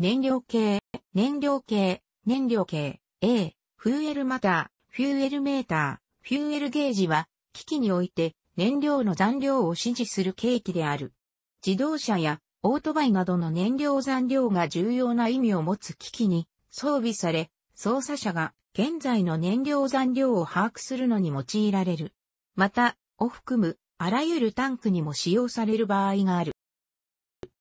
燃料系、燃料系、燃料系、A、フューエルマター、フューエルメーター、フューエルゲージは、機器において燃料の残量を指示する計器である。自動車やオートバイなどの燃料残量が重要な意味を持つ機器に装備され、操作者が現在の燃料残量を把握するのに用いられる。また、を含むあらゆるタンクにも使用される場合がある。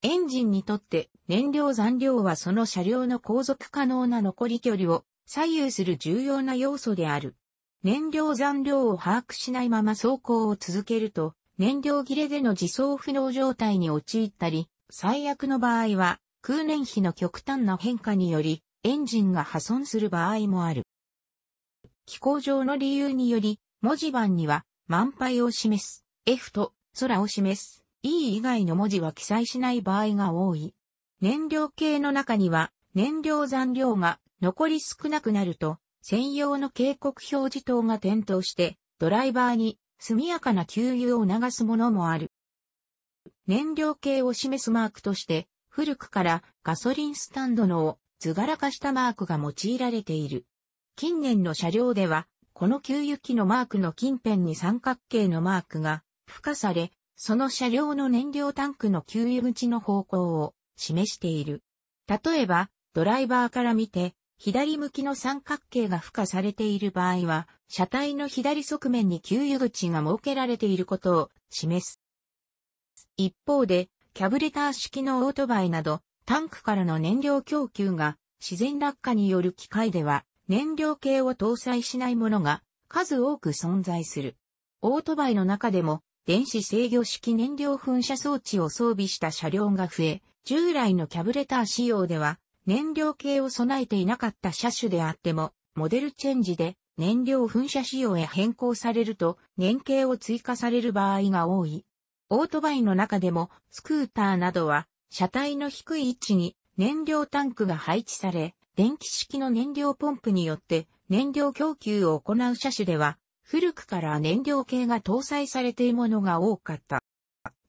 エンジンにとって燃料残量はその車両の航続可能な残り距離を左右する重要な要素である。燃料残量を把握しないまま走行を続けると、燃料切れでの自走不能状態に陥ったり、最悪の場合は、空燃費の極端な変化により、エンジンが破損する場合もある。気候上の理由により、文字盤には、満杯を示す、F と空を示す E 以外の文字は記載しない場合が多い。燃料系の中には、燃料残量が残り少なくなると、専用の警告表示灯が点灯して、ドライバーに速やかな給油を促すものもある。燃料系を示すマークとして、古くからガソリンスタンドのを図柄化したマークが用いられている。近年の車両では、この給油機のマークの近辺に三角形のマークが付加され、その車両の燃料タンクの給油口の方向を示している。例えば、ドライバーから見て、左向きの三角形が付加されている場合は、車体の左側面に給油口が設けられていることを示す。一方で、キャブレター式のオートバイなど、タンクからの燃料供給が自然落下による機械では、燃料系を搭載しないものが数多く存在する。オートバイの中でも電子制御式燃料噴射装置を装備した車両が増え、従来のキャブレター仕様では燃料系を備えていなかった車種であっても、モデルチェンジで燃料噴射仕様へ変更されると年系を追加される場合が多い。オートバイの中でもスクーターなどは車体の低い位置に燃料タンクが配置され、電気式の燃料ポンプによって燃料供給を行う車種では古くから燃料系が搭載されているものが多かった。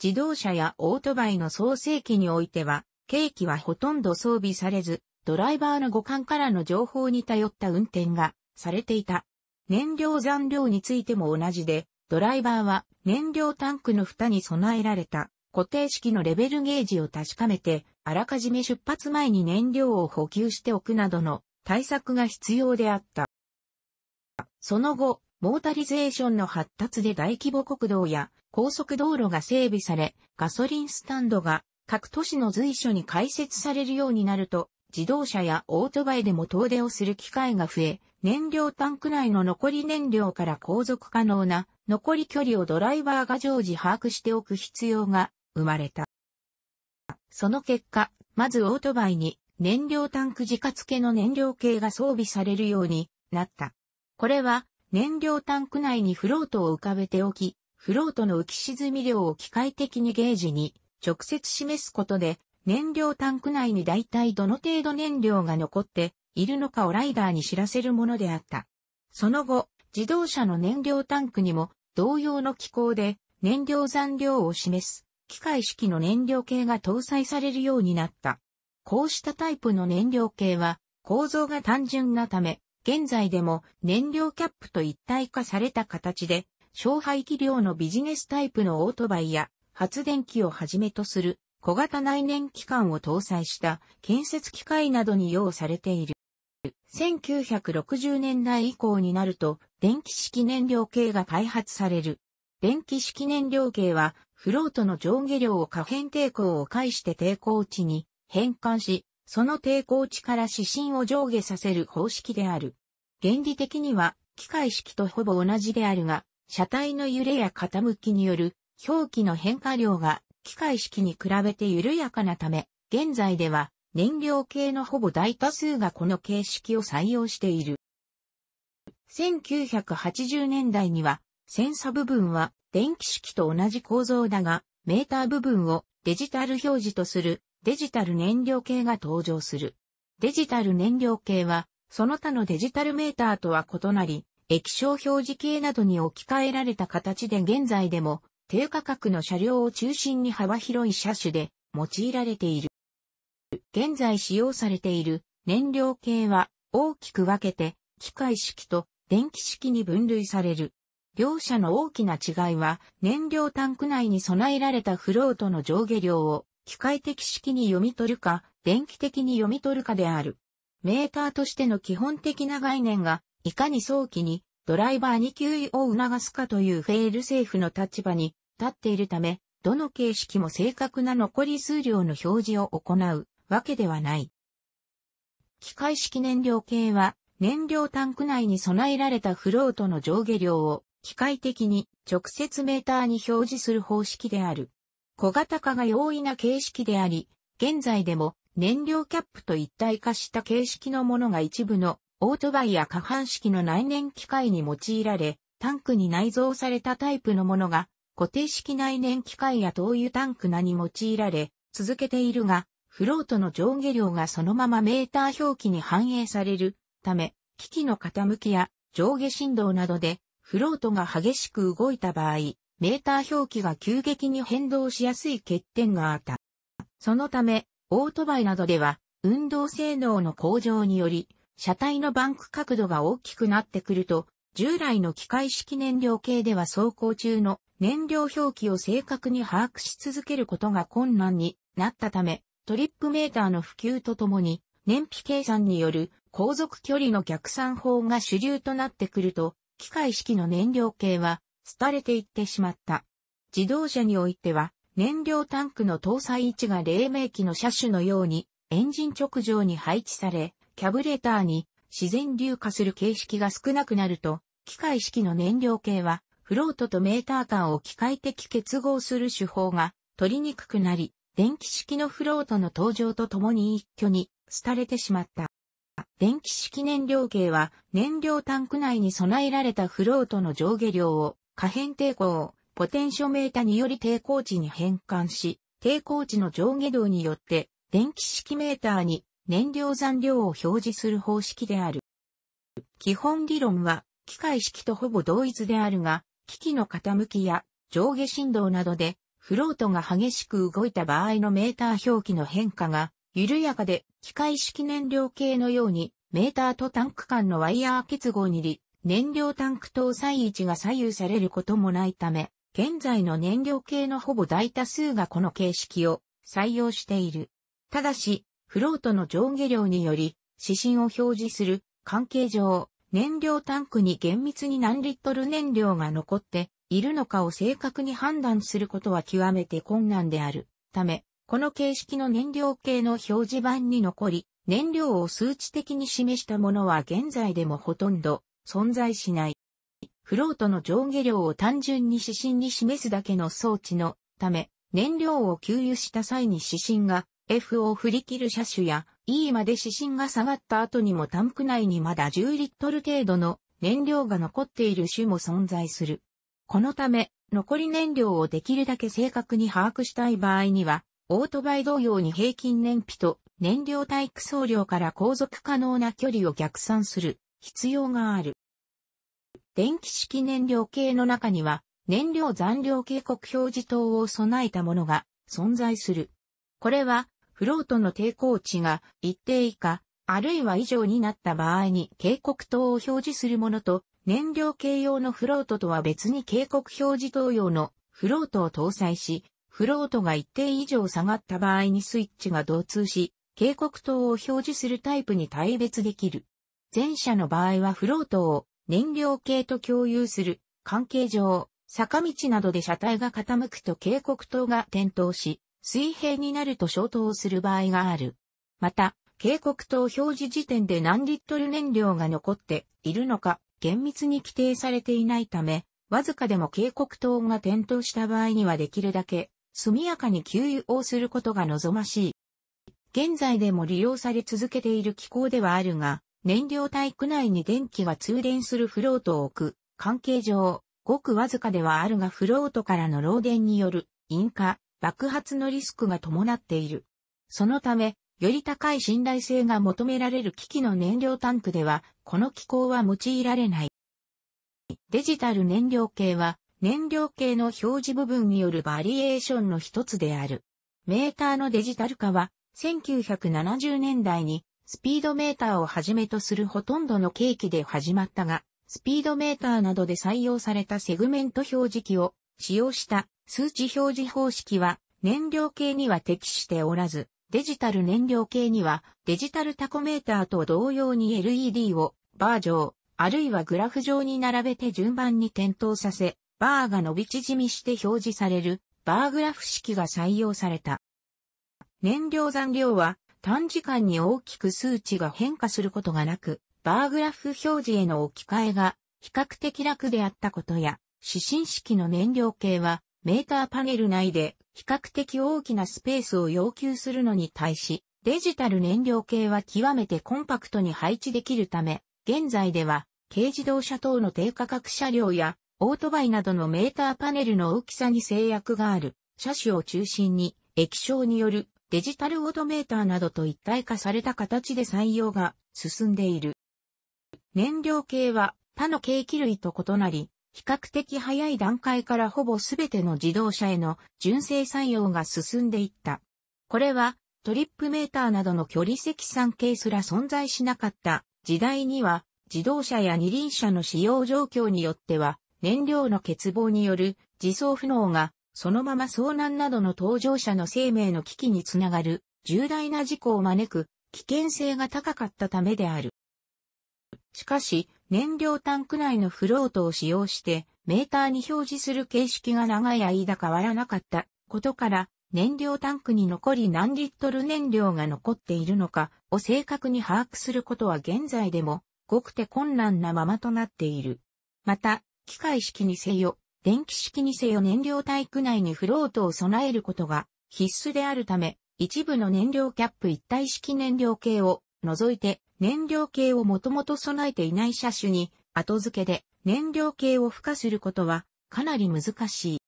自動車やオートバイの創世機においては、計器はほとんど装備されず、ドライバーの五感からの情報に頼った運転がされていた。燃料残量についても同じで、ドライバーは燃料タンクの蓋に備えられた固定式のレベルゲージを確かめて、あらかじめ出発前に燃料を補給しておくなどの対策が必要であった。その後、モータリゼーションの発達で大規模国道や高速道路が整備され、ガソリンスタンドが各都市の随所に開設されるようになると、自動車やオートバイでも遠出をする機会が増え、燃料タンク内の残り燃料から航続可能な残り距離をドライバーが常時把握しておく必要が生まれた。その結果、まずオートバイに燃料タンク自家付けの燃料計が装備されるようになった。これは燃料タンク内にフロートを浮かべておき、フロートの浮き沈み量を機械的にゲージに直接示すことで、燃料タンク内に大体どの程度燃料が残っているのかをライダーに知らせるものであった。その後、自動車の燃料タンクにも同様の機構で燃料残量を示す機械式の燃料計が搭載されるようになった。こうしたタイプの燃料計は構造が単純なため現在でも燃料キャップと一体化された形で、小排気量のビジネスタイプのオートバイや発電機をはじめとする小型内燃機関を搭載した建設機械などに用されている。1960年代以降になると電気式燃料系が開発される。電気式燃料系はフロートの上下量を可変抵抗を介して抵抗値に変換し、その抵抗値から指針を上下させる方式である。原理的には機械式とほぼ同じであるが、車体の揺れや傾きによる表記の変化量が機械式に比べて緩やかなため、現在では燃料系のほぼ大多数がこの形式を採用している。1980年代には、センサ部分は電気式と同じ構造だが、メーター部分をデジタル表示とするデジタル燃料系が登場する。デジタル燃料系は、その他のデジタルメーターとは異なり、液晶表示系などに置き換えられた形で現在でも、低価格の車両を中心に幅広い車種で用いられている。現在使用されている燃料系は大きく分けて機械式と電気式に分類される。両者の大きな違いは燃料タンク内に備えられたフロートの上下量を機械的式に読み取るか、電気的に読み取るかである。メーターとしての基本的な概念が、いかに早期にドライバーに給油を促すかというフェールセーフの立場に立っているため、どの形式も正確な残り数量の表示を行うわけではない。機械式燃料計は、燃料タンク内に備えられたフロートの上下量を機械的に直接メーターに表示する方式である。小型化が容易な形式であり、現在でも燃料キャップと一体化した形式のものが一部のオートバイや下半式の内燃機械に用いられ、タンクに内蔵されたタイプのものが固定式内燃機械や灯油タンクなに用いられ、続けているが、フロートの上下量がそのままメーター表記に反映されるため、機器の傾きや上下振動などでフロートが激しく動いた場合、メーター表記が急激に変動しやすい欠点があった。そのため、オートバイなどでは、運動性能の向上により、車体のバンク角度が大きくなってくると、従来の機械式燃料系では走行中の燃料表記を正確に把握し続けることが困難になったため、トリップメーターの普及とともに、燃費計算による航続距離の逆算法が主流となってくると、機械式の燃料系は廃れていってしまった。自動車においては、燃料タンクの搭載位置が黎明期の車種のように、エンジン直上に配置され、キャブレーターに自然流化する形式が少なくなると、機械式の燃料系は、フロートとメーター間を機械的結合する手法が取りにくくなり、電気式のフロートの登場とともに一挙に廃れてしまった。電気式燃料系は燃料タンク内に備えられたフロートの上下量を可変抵抗をポテンショメータにより抵抗値に変換し、抵抗値の上下動によって電気式メーターに燃料残量を表示する方式である。基本理論は機械式とほぼ同一であるが、機器の傾きや上下振動などでフロートが激しく動いた場合のメーター表記の変化が緩やかで機械式燃料系のようにメーターとタンク間のワイヤー結合に燃料タンク搭載位置が左右されることもないため、現在の燃料系のほぼ大多数がこの形式を採用している。ただし、フロートの上下量により、指針を表示する関係上、燃料タンクに厳密に何リットル燃料が残っているのかを正確に判断することは極めて困難であるため、この形式の燃料系の表示板に残り、燃料を数値的に示したものは現在でもほとんど存在しない。フロートの上下量を単純に指針に示すだけの装置のため、燃料を給油した際に指針が F を振り切る車種や E まで指針が下がった後にもタンク内にまだ10リットル程度の燃料が残っている種も存在する。このため、残り燃料をできるだけ正確に把握したい場合には、オートバイ同様に平均燃費と燃料体育総量から航続可能な距離を逆算する必要がある。電気式燃料系の中には、燃料残量警告表示灯を備えたものが存在する。これは、フロートの抵抗値が一定以下、あるいは以上になった場合に警告灯を表示するものと、燃料系用のフロートとは別に警告表示灯用のフロートを搭載し、フロートが一定以上下がった場合にスイッチが導通し、警告灯を表示するタイプに対別できる。前者の場合はフロートを燃料系と共有する関係上、坂道などで車体が傾くと警告灯が点灯し、水平になると消灯する場合がある。また、警告灯表示時点で何リットル燃料が残っているのか、厳密に規定されていないため、わずかでも警告灯が点灯した場合にはできるだけ速やかに給油をすることが望ましい。現在でも利用され続けている機構ではあるが、燃料タイプ内に電気は通電するフロートを置く、関係上、ごくわずかではあるがフロートからの漏電による引火、爆発のリスクが伴っている。そのため、より高い信頼性が求められる機器の燃料タンクでは、この機構は用いられない。デジタル燃料系は、燃料系の表示部分によるバリエーションの一つである。メーターのデジタル化は、1970年代にスピードメーターをはじめとするほとんどのケーキで始まったが、スピードメーターなどで採用されたセグメント表示器を使用した数値表示方式は燃料系には適しておらず、デジタル燃料系にはデジタルタコメーターと同様に LED をバー上、あるいはグラフ上に並べて順番に点灯させ、バーが伸び縮みして表示されるバーグラフ式が採用された。燃料残量は短時間に大きく数値が変化することがなく、バーグラフ表示への置き換えが比較的楽であったことや、指針式の燃料計はメーターパネル内で比較的大きなスペースを要求するのに対し、デジタル燃料計は極めてコンパクトに配置できるため、現在では軽自動車等の低価格車両やオートバイなどのメーターパネルの大きさに制約がある車種を中心に液晶によるデジタルオートメーターなどと一体化された形で採用が進んでいる。燃料系は他の計器類と異なり、比較的早い段階からほぼすべての自動車への純正採用が進んでいった。これはトリップメーターなどの距離積算系すら存在しなかった時代には自動車や二輪車の使用状況によっては燃料の欠乏による自走不能がそのまま遭難などの搭乗者の生命の危機につながる重大な事故を招く危険性が高かったためである。しかし、燃料タンク内のフロートを使用してメーターに表示する形式が長い間変わらなかったことから、燃料タンクに残り何リットル燃料が残っているのかを正確に把握することは現在でもごくて困難なままとなっている。また、機械式にせよ、電気式にせよ燃料タイプ内にフロートを備えることが必須であるため、一部の燃料キャップ一体式燃料系を除いて燃料系をもともと備えていない車種に後付けで燃料系を付加することはかなり難しい。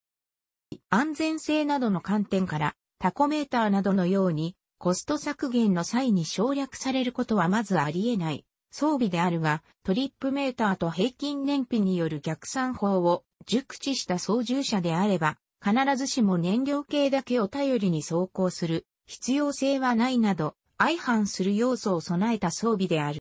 安全性などの観点からタコメーターなどのようにコスト削減の際に省略されることはまずあり得ない装備であるがトリップメーターと平均燃費による逆算法を熟知した操縦者であれば、必ずしも燃料系だけを頼りに走行する必要性はないなど、相反する要素を備えた装備である。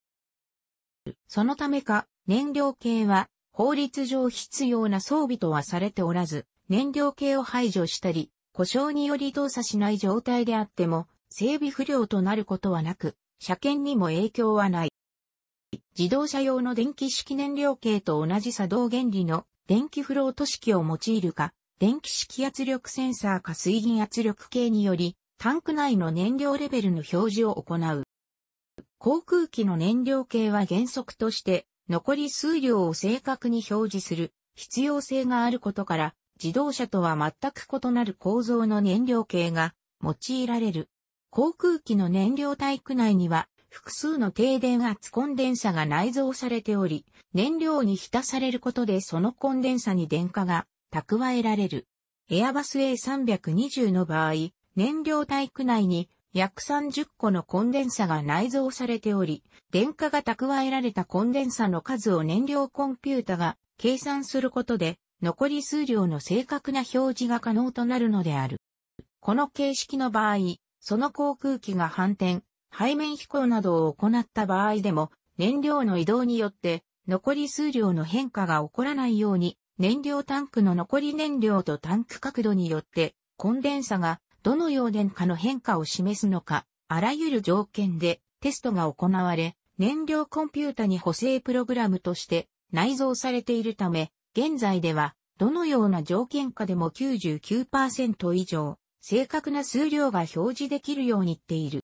そのためか、燃料系は法律上必要な装備とはされておらず、燃料系を排除したり、故障により動作しない状態であっても、整備不良となることはなく、車検にも影響はない。自動車用の電気式燃料系と同じ作動原理の電気フロート式を用いるか、電気式圧力センサーか水銀圧力計により、タンク内の燃料レベルの表示を行う。航空機の燃料計は原則として、残り数量を正確に表示する必要性があることから、自動車とは全く異なる構造の燃料計が用いられる。航空機の燃料タイプ内には複数の低電圧コンデンサが内蔵されており、燃料に浸されることでそのコンデンサに電荷が蓄えられる。エアバス A320 の場合、燃料タイプ内に約30個のコンデンサが内蔵されており、電荷が蓄えられたコンデンサの数を燃料コンピュータが計算することで、残り数量の正確な表示が可能となるのである。この形式の場合、その航空機が反転、背面飛行などを行った場合でも、燃料の移動によって残り数量の変化が起こらないように、燃料タンクの残り燃料とタンク角度によって、コンデンサがどのようでん化の変化を示すのか、あらゆる条件でテストが行われ、燃料コンピュータに補正プログラムとして内蔵されているため、現在ではどのような条件下でも99%以上、正確な数量が表示できるようにっている。